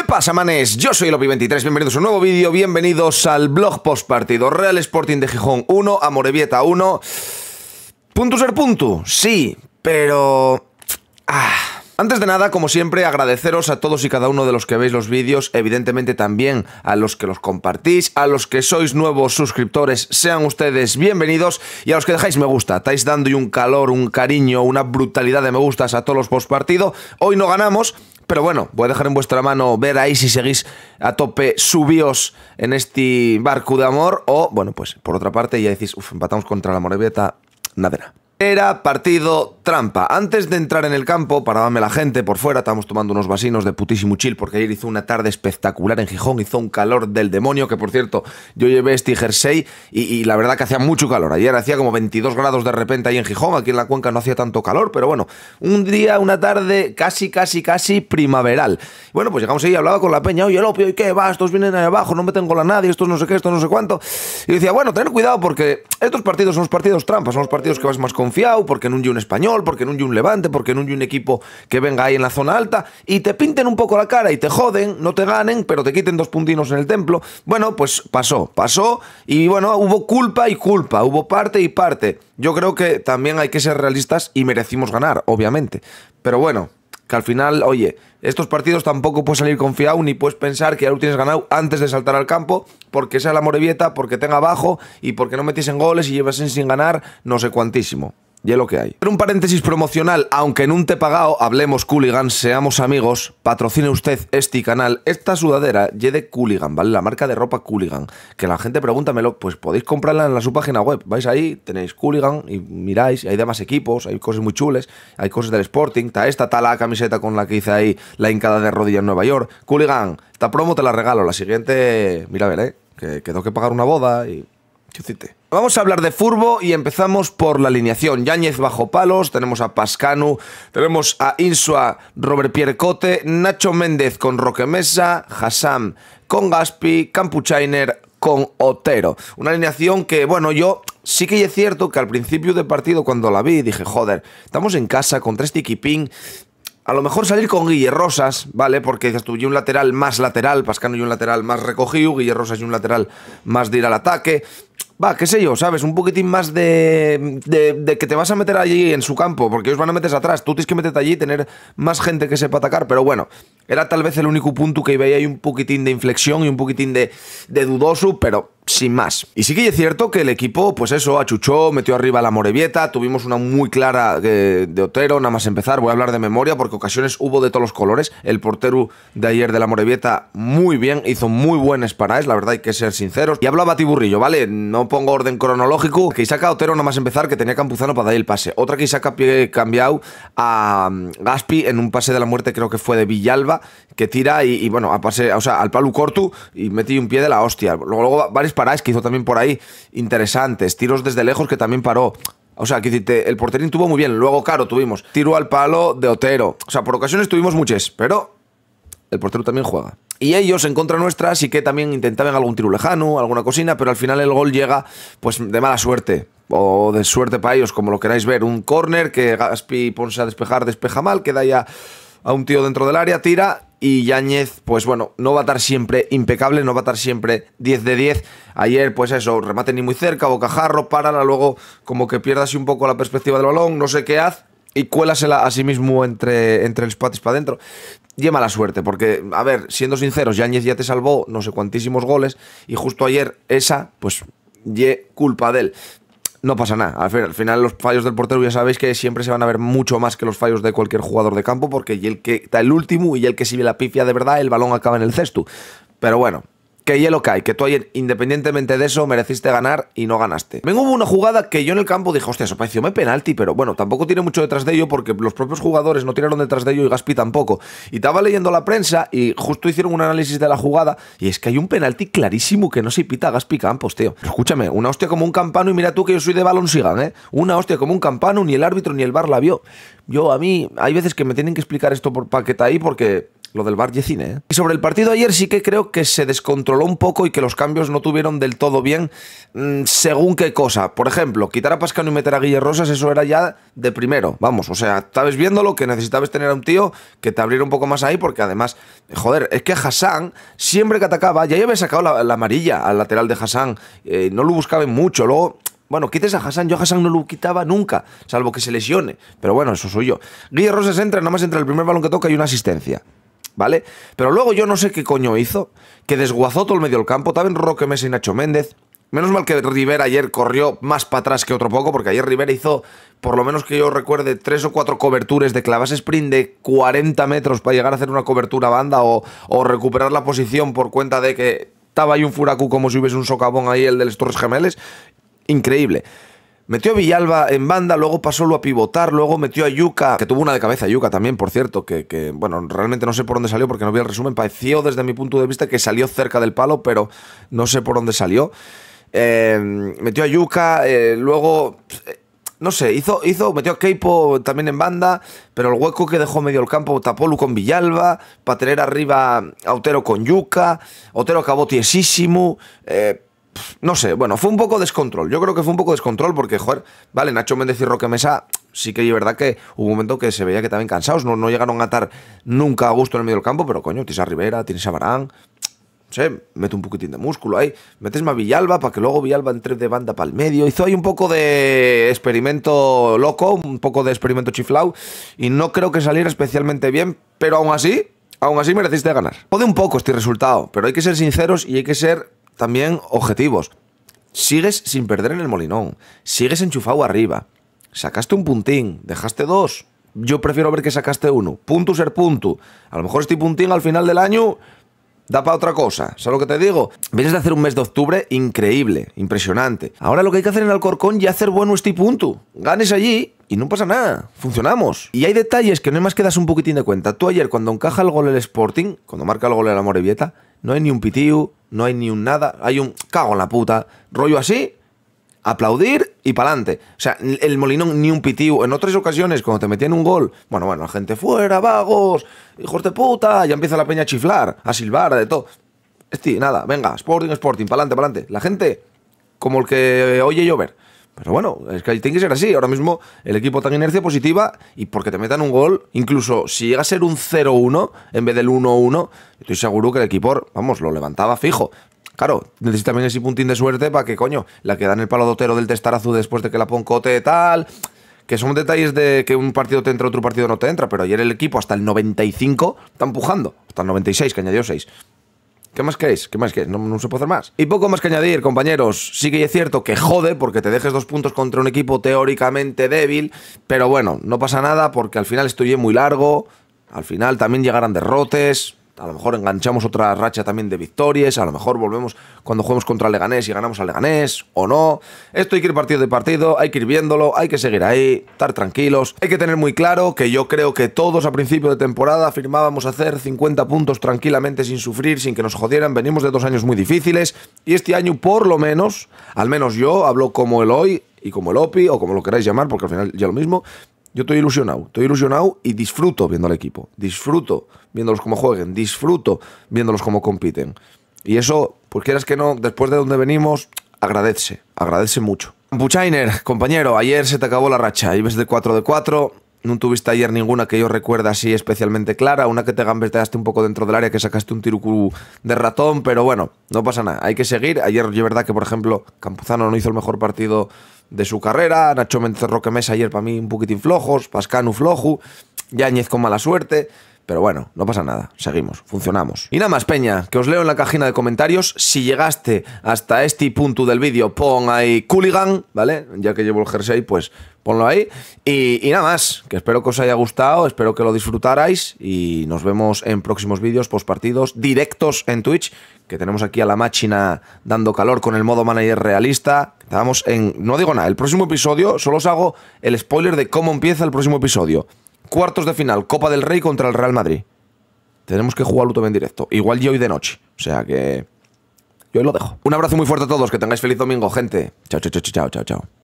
¿Qué pasa, manes? Yo soy Lopi23, bienvenidos a un nuevo vídeo, bienvenidos al blog post partido Real Sporting de Gijón 1, Amorebieta 1. Punto ser punto, sí, pero... Ah. Antes de nada, como siempre, agradeceros a todos y cada uno de los que veis los vídeos, evidentemente también a los que los compartís, a los que sois nuevos suscriptores, sean ustedes bienvenidos y a los que dejáis me gusta, estáis dando un calor, un cariño, una brutalidad de me gustas a todos los post Hoy no ganamos, pero bueno, voy a dejar en vuestra mano ver ahí si seguís a tope subíos en este barco de amor. O, bueno, pues por otra parte ya decís, uff, empatamos contra la Morevieta, nada. Era partido trampa. Antes de entrar en el campo, darme la gente por fuera, estábamos tomando unos vasinos de putísimo chill, porque ayer hizo una tarde espectacular en Gijón, hizo un calor del demonio, que por cierto, yo llevé este jersey y, la verdad que hacía mucho calor. Ayer hacía como 22 grados de repente ahí en Gijón, aquí en la cuenca no hacía tanto calor, pero bueno, un día, una tarde casi, casi, casi primaveral. Bueno, pues llegamos ahí, hablaba con la peña, oye, Lopio, ¿y qué va? Estos vienen ahí abajo, no me tengo la nadie, estos no sé qué, estos no sé cuánto. Y decía, bueno, tener cuidado porque estos partidos son los partidos trampa son los partidos que vas más confiado, porque en un un español porque no hay un levante, porque no hay un equipo que venga ahí en la zona alta, y te pinten un poco la cara y te joden, no te ganen, pero te quiten dos puntinos en el templo. Bueno, pues pasó, pasó, y bueno, hubo culpa y culpa, hubo parte y parte. Yo creo que también hay que ser realistas y merecimos ganar, obviamente. Pero bueno, que al final, oye, estos partidos tampoco puedes salir confiado ni puedes pensar que ya lo tienes ganado antes de saltar al campo porque sea la Morevieta, porque tenga abajo y porque no en goles y llevasen sin ganar no sé cuantísimo. Y es lo que hay. Un paréntesis promocional, aunque en un te pagado, hablemos Cooligan, seamos amigos, patrocine usted este canal, esta sudadera, y de Cooligan, ¿vale? La marca de ropa Cooligan. Que la gente pregúntamelo, pues podéis comprarla en la su página web. Vais ahí, tenéis Cooligan y miráis, y hay demás equipos, hay cosas muy chules, hay cosas del Sporting, está esta, está la camiseta con la que hice ahí la hincada de rodillas en Nueva York. Cooligan, esta promo te la regalo, la siguiente, mira a ver, ¿eh? Que, quedó que pagar una boda y... Chucite. Vamos a hablar de Furbo y empezamos por la alineación. Yáñez bajo palos, tenemos a Pascanu, tenemos a Insua, Robert Piercote, Nacho Méndez con Roque Mesa, Hassan con Gaspi, Campuchainer con Otero. Una alineación que, bueno, yo sí que es cierto que al principio de partido cuando la vi dije, joder, estamos en casa contra tres este ping, a lo mejor salir con Guille Rosas, ¿vale? Porque dices un lateral más lateral, Pascano y un lateral más recogido, Guille Rosas y un lateral más de ir al ataque va, qué sé yo, ¿sabes? Un poquitín más de, de, que te vas a meter allí en su campo, porque ellos van a meterse atrás, tú tienes que meterte allí y tener más gente que sepa atacar, pero bueno, era tal vez el único punto que veía ahí un poquitín de inflexión y un poquitín de, de dudoso, pero sin más. Y sí que es cierto que el equipo, pues eso, achuchó, metió arriba la Morevieta, tuvimos una muy clara eh, de, Otero, nada más empezar, voy a hablar de memoria porque ocasiones hubo de todos los colores. El portero de ayer de la Morevieta muy bien, hizo muy buenas paradas, la verdad hay que ser sinceros. Y hablaba Tiburrillo, ¿vale? No pongo orden cronológico, que Isaac Otero nada más empezar que tenía Campuzano para dar el pase. Otra que Isaac cambió cambiado a mm, Gaspi en un pase de la muerte creo que fue de Villalba, que tira y, bueno, a pase, o sea, al palo corto y metí un pie de la hostia. Luego, luego paráis, que hizo también por ahí interesantes, tiros desde lejos que también paró. O sea, que el porterín tuvo muy bien, luego Caro tuvimos tiró al palo de Otero. O sea, por ocasiones tuvimos muchas, pero el portero también juega. Y ellos en contra nuestra sí que también intentaban algún tiro lejano, alguna cocina, pero al final el gol llega pues de mala suerte. O de suerte para ellos, como lo queráis ver. Un córner que Gaspi ponse a despejar, despeja mal, queda ya a un tío dentro del área, tira y Yáñez, pues bueno, no va a estar siempre impecable, no va a estar siempre 10 de 10. Ayer, pues eso, remate ni muy cerca, bocajarro, párala, luego como que pierdas un poco la perspectiva del balón, no sé qué haz, y cuélasela a sí mismo entre, entre el patis para adentro. Lleva la suerte, porque, a ver, siendo sinceros, Yáñez ya te salvó no sé cuantísimos goles, y justo ayer esa, pues, ye culpa de él no pasa nada. Al, final, los fallos del portero ya sabéis que siempre se van a ver mucho más que los fallos de cualquier jugador de campo, porque y el que está el último y el que sigue la pifia de verdad, el balón acaba en el cesto. Pero bueno, que hielo cae, que tú ayer, independientemente de eso, mereciste ganar y no ganaste. Vengo hubo una jugada que yo en el campo dije, hostia, eso pareció me penalti, pero bueno, tampoco tiene mucho detrás de ello porque los propios jugadores no tiraron detrás de ello y Gaspi tampoco. Y estaba leyendo la prensa y justo hicieron un análisis de la jugada y es que hay un penalti clarísimo que no se pita a Gaspi Campos, tío. escúchame, una hostia como un campano y mira tú que yo soy de balón sigan, ¿eh? Una hostia como un campano, ni el árbitro ni el bar la vio. Yo, a mí, hay veces que me tienen que explicar esto por paquete ahí porque lo del Bar y Cine. ¿eh? Y sobre el partido ayer sí que creo que se descontroló un poco y que los cambios no tuvieron del todo bien mm, según qué cosa. Por ejemplo, quitar a Pascano y meter a Guille Rosas, eso era ya de primero. Vamos, o sea, estabas viéndolo que necesitabas tener a un tío que te abriera un poco más ahí porque además, joder, es que Hassan siempre que atacaba, ya había sacado la, amarilla al lateral de Hassan, eh, no lo buscaba mucho, luego... Bueno, quites a Hassan. Yo a Hassan no lo quitaba nunca, salvo que se lesione. Pero bueno, eso soy yo. Guille Rosas entra, nomás más entra el primer balón que toca y una asistencia. ¿vale? Pero luego yo no sé qué coño hizo, que desguazó todo el medio del campo, también Roque messi y Nacho Méndez. Menos mal que Rivera ayer corrió más para atrás que otro poco, porque ayer Rivera hizo, por lo menos que yo recuerde, tres o cuatro coberturas de clavas sprint de 40 metros para llegar a hacer una cobertura banda o, recuperar la posición por cuenta de que estaba ahí un furacú como si hubiese un socavón ahí, el de los Torres Gemeles. Increíble. Metió a Villalba en banda, luego pasó a pivotar, luego metió a Yuca, que tuvo una de cabeza Yuca también, por cierto, que, bueno, realmente no sé por dónde salió porque no vi el resumen, pareció desde mi punto de vista que salió cerca del palo, pero no sé por dónde salió. Eh, metió a Yuca, eh, luego... Eh, no sé, hizo, hizo, metió a Keipo también en banda, pero el hueco que dejó medio el campo Tapolu con Villalba, para tener arriba a Otero con Yuca, Otero acabó tiesísimo, no sé, bueno, fue un poco descontrol. Yo creo que fue un poco descontrol porque, joder, vale, Nacho Méndez y Roque Mesa, sí que es verdad que hubo un momento que se veía que estaban cansados, no, no llegaron a atar nunca a gusto en el medio del campo, pero coño, tienes a Rivera, tienes a Barán, no sé, mete un poquitín de músculo ahí, metes más Villalba para que luego Villalba entre de banda para el medio. Hizo ahí un poco de experimento loco, un poco de experimento chiflao y no creo que saliera especialmente bien, pero aún así, aún así mereciste ganar. Jode un poco este resultado, pero hay que ser sinceros y hay que ser también objetivos. Sigues sin perder en el molinón, sigues enchufado arriba. Sacaste un puntín, dejaste dos. Yo prefiero ver que sacaste uno. Punto ser punto. A lo mejor este puntín al final del año da para otra cosa. ¿Sabes lo que te digo? Vienes de hacer un mes de octubre increíble, impresionante. Ahora lo que hay que hacer en Alcorcón y hacer bueno este punto. Ganes allí y no pasa nada. Funcionamos. Y hay detalles que no hay más que das un poquitín de cuenta. Tú ayer, cuando encaja el gol el Sporting, cuando marca el gol la Morevieta, no hay ni un pitiu no hay ni un nada, hay un cago en la puta, rollo así, aplaudir y pa'lante. O sea, el Molinón ni un pitiu En otras ocasiones, cuando te metían un gol, bueno, bueno, la gente fuera, vagos, hijos de puta, ya empieza la peña a chiflar, a silbar, de todo. Este, nada, venga, Sporting, Sporting, pa'lante, pa'lante. La gente, como el que oye llover. Pero bueno, es que tiene que ser así. Ahora mismo el equipo tan inercia positiva y porque te metan un gol, incluso si llega a ser un 0-1 en vez del 1-1, estoy seguro que el equipo, vamos, lo levantaba fijo. Claro, necesita también ese puntín de suerte para que, coño, la que dan el palo dotero del testarazu después de que la poncote tal. Que son detalles de que un partido te entra, otro partido no te entra. Pero ayer el equipo hasta el 95 está empujando. Hasta el 96, que añadió 6. ¿Qué más queréis? ¿Qué más queréis? No, se puede hacer más. Y poco más que añadir, compañeros. Sí que es cierto que jode porque te dejes dos puntos contra un equipo teóricamente débil, pero bueno, no pasa nada porque al final estoy muy largo. Al final también llegarán derrotes a lo mejor enganchamos otra racha también de victorias, a lo mejor volvemos cuando juguemos contra Leganés y ganamos a Leganés o no. Esto hay que ir partido de partido, hay que ir viéndolo, hay que seguir ahí, estar tranquilos. Hay que tener muy claro que yo creo que todos a principio de temporada afirmábamos hacer 50 puntos tranquilamente sin sufrir, sin que nos jodieran. Venimos de dos años muy difíciles y este año por lo menos, al menos yo hablo como el hoy, y como el OPI o como lo queráis llamar, porque al final ya lo mismo, yo estoy ilusionado, estoy ilusionado y disfruto viendo al equipo, disfruto viéndolos cómo jueguen, disfruto viéndolos cómo compiten. Y eso, pues quieras que no, después de donde venimos, agradece, agradece mucho. Puchainer, compañero, ayer se te acabó la racha, ibas de 4 de 4, no tuviste ayer ninguna que yo recuerda así especialmente clara, una que te gambeteaste un poco dentro del área, que sacaste un tirucú de ratón, pero bueno, no pasa nada, hay que seguir. Ayer yo verdad que, por ejemplo, Campuzano no hizo el mejor partido de su carrera. Nacho Méndez Roque Mesa ayer para mí un poquitín flojos. Pascanu flojo. Yáñez con mala suerte. Pero bueno, no pasa nada, seguimos, funcionamos. Y nada más, Peña, que os leo en la cajina de comentarios. Si llegaste hasta este punto del vídeo, pon ahí Cooligan, ¿vale? Ya que llevo el jersey, pues ponlo ahí. Y, y, nada más, que espero que os haya gustado, espero que lo disfrutarais y nos vemos en próximos vídeos, postpartidos, directos en Twitch, que tenemos aquí a la máquina dando calor con el modo manager realista. Estamos en... No digo nada, el próximo episodio solo os hago el spoiler de cómo empieza el próximo episodio. Cuartos de final, Copa del Rey contra el Real Madrid. Tenemos que jugar todo en directo. Igual yo hoy de noche. O sea que... Yo hoy lo dejo. Un abrazo muy fuerte a todos. Que tengáis feliz domingo, gente. Chao, chao, chao, chao, chao.